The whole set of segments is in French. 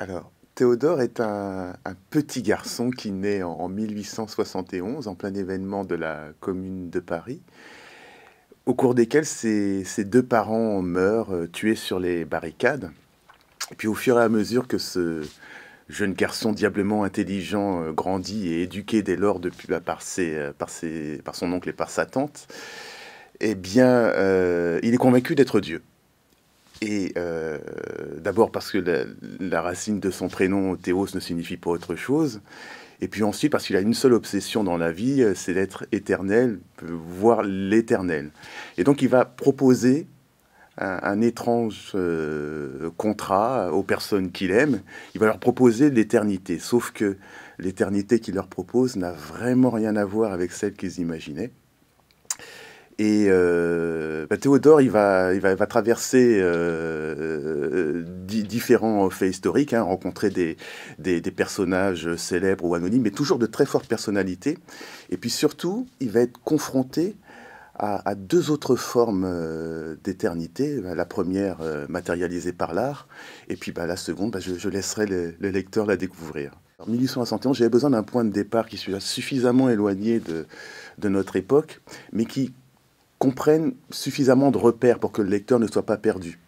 Alors, Théodore est un, petit garçon qui naît en, 1871, en plein événement de la Commune de Paris, au cours desquels ses, deux parents meurent euh, tués sur les barricades. puis au fur et à mesure que ce jeune garçon diablement intelligent euh, grandit et éduqué dès lors depuis, bah, par, euh, par, son oncle et par sa tante, eh bien, il est convaincu d'être Dieu. Et euh, d'abord parce que la, racine de son prénom, Théos, ne signifie pas autre chose. Et puis ensuite parce qu'il a une seule obsession dans la vie, euh, c'est d'être éternel, voir l'éternel. Et donc il va proposer un, étrange euh, contrat aux personnes qu'il aime. Il va leur proposer l'éternité. Sauf que l'éternité qu'il leur propose n'a vraiment rien à voir avec celle qu'ils imaginaient. Et euh, bah, Théodore, il va, il va, traverser euh, différents faits historiques, hein, rencontrer des, des, personnages célèbres ou anonymes, mais toujours de très fortes personnalités. Et puis surtout, il va être confronté à, deux autres formes euh, d'éternité. Bah, la première matérialisée par l'art, et puis bah, la seconde, bah, je, laisserai le, lecteur la découvrir. En 1871, j'avais besoin d'un point de départ qui soit suffisamment éloigné de, de notre époque, mais qui comprennent suffisamment de repères pour que le lecteur ne soit pas perdu.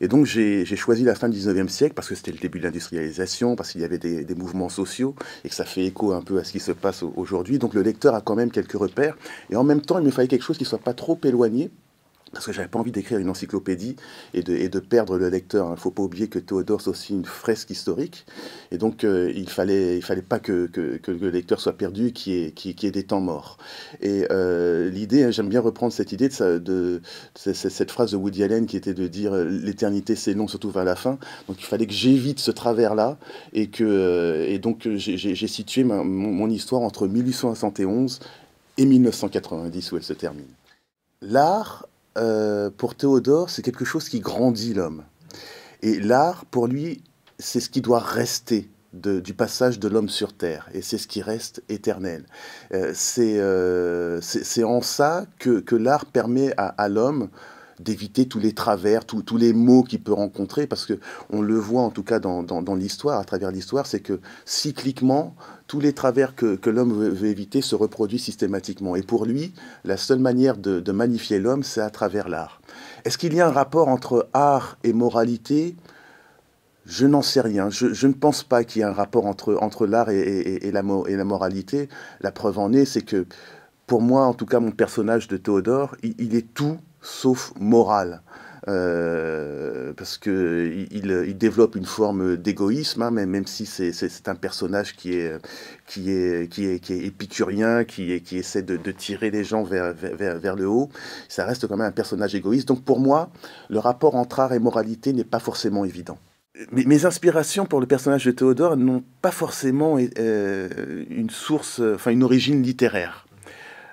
Et donc j'ai choisi la fin du 19e siècle parce que c'était le début de l'industrialisation, parce qu'il y avait des, des, mouvements sociaux et que ça fait écho un peu à ce qui se passe aujourd'hui. Donc le lecteur a quand même quelques repères. Et en même temps, il me fallait quelque chose qui ne soit pas trop éloigné parce que j'avais pas envie d'écrire une encyclopédie et de, et de perdre le lecteur. Il hein. ne faut pas oublier que Théodore, c'est aussi une fresque historique. Et donc, euh, il fallait, il fallait pas que, que, que le lecteur soit perdu, qu'il y, qui ait des temps morts. Et euh, l'idée, hein, j'aime bien reprendre cette idée, de, de, cette phrase de Woody Allen qui était de dire euh, l'éternité, c'est long, surtout vers la fin. Donc, il fallait que j'évite ce travers-là. Et, que, et donc, j'ai situé mon, mon histoire entre 1871 et 1990, où elle se termine. L'art euh, pour Théodore, c'est quelque chose qui grandit l'homme. Et l'art, pour lui, c'est ce qui doit rester du passage de l'homme sur Terre, et c'est ce qui reste éternel. Euh, euh, c'est en ça que, l'art permet à l'homme d'éviter tous les travers, tous les maux qu'il peut rencontrer, parce que on le voit en tout cas dans, l'histoire, à travers l'histoire, c'est que cycliquement, tous les travers que, l'homme veut, éviter se reproduisent systématiquement. Et pour lui, la seule manière de, de magnifier l'homme, c'est à travers l'art. Est-ce qu'il y a un rapport entre art et moralité je n'en sais rien. Je, ne pense pas qu'il y ait un rapport entre, entre l'art et, et, et, la, moralité. La preuve en est, c'est que pour moi, en tout cas, mon personnage de Théodore, il est tout sauf moral, euh, parce que il, il, développe une forme d'égoïsme, hein, même, même si c'est un personnage qui est, qui est, qui est, qui est épicurien, qui, est, qui essaie de, tirer les gens vers, vers, vers, le haut, ça reste quand même un personnage égoïste. Donc pour moi, le rapport entre art et moralité n'est pas forcément évident. Mes, inspirations pour le personnage de Théodore n'ont pas forcément euh, une source, enfin une origine littéraire.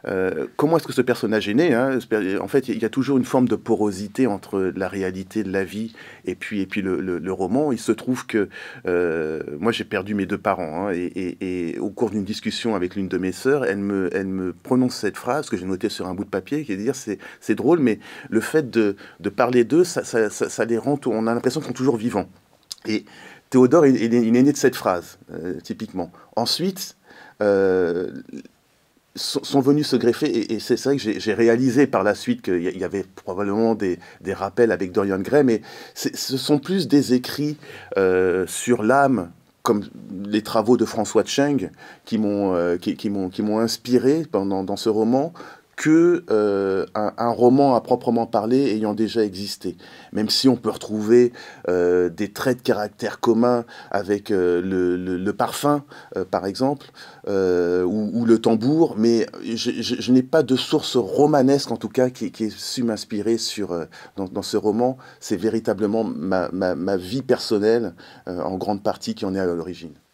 Euh, comment est-ce que ce personnage est né hein, En fait, il y a toujours une forme de porosité entre la réalité de la vie et puis, et puis le, roman. Il se trouve que euh, moi, j'ai perdu mes deux parents. Hein, et, au cours d'une discussion avec l'une de mes sœurs, elle me, elle me prononce cette phrase que j'ai notée sur un bout de papier qui est de dire c'est drôle, mais le fait de, parler d'eux, ça, les rend, on a l'impression qu'ils sont toujours vivants. Et Théodore, il, est, né de cette phrase, euh, typiquement. Ensuite, sont, venus se greffer, et, c'est vrai que j'ai réalisé par la suite qu'il y avait probablement des, rappels avec Dorian Gray, mais ce sont plus des écrits euh, sur l'âme, comme les travaux de François Cheng, qui m'ont euh, inspiré pendant, dans ce roman, que euh, un, roman à proprement parler ayant déjà existé. Même si on peut retrouver euh, des traits de caractère communs avec euh, le, le, parfum, par exemple, ou, le tambour, mais je, n'ai pas de source romanesque, en tout cas, qui, qui ait su m'inspirer sur dans, ce roman. C'est véritablement ma, ma, ma vie personnelle, en grande partie, qui en est à l'origine.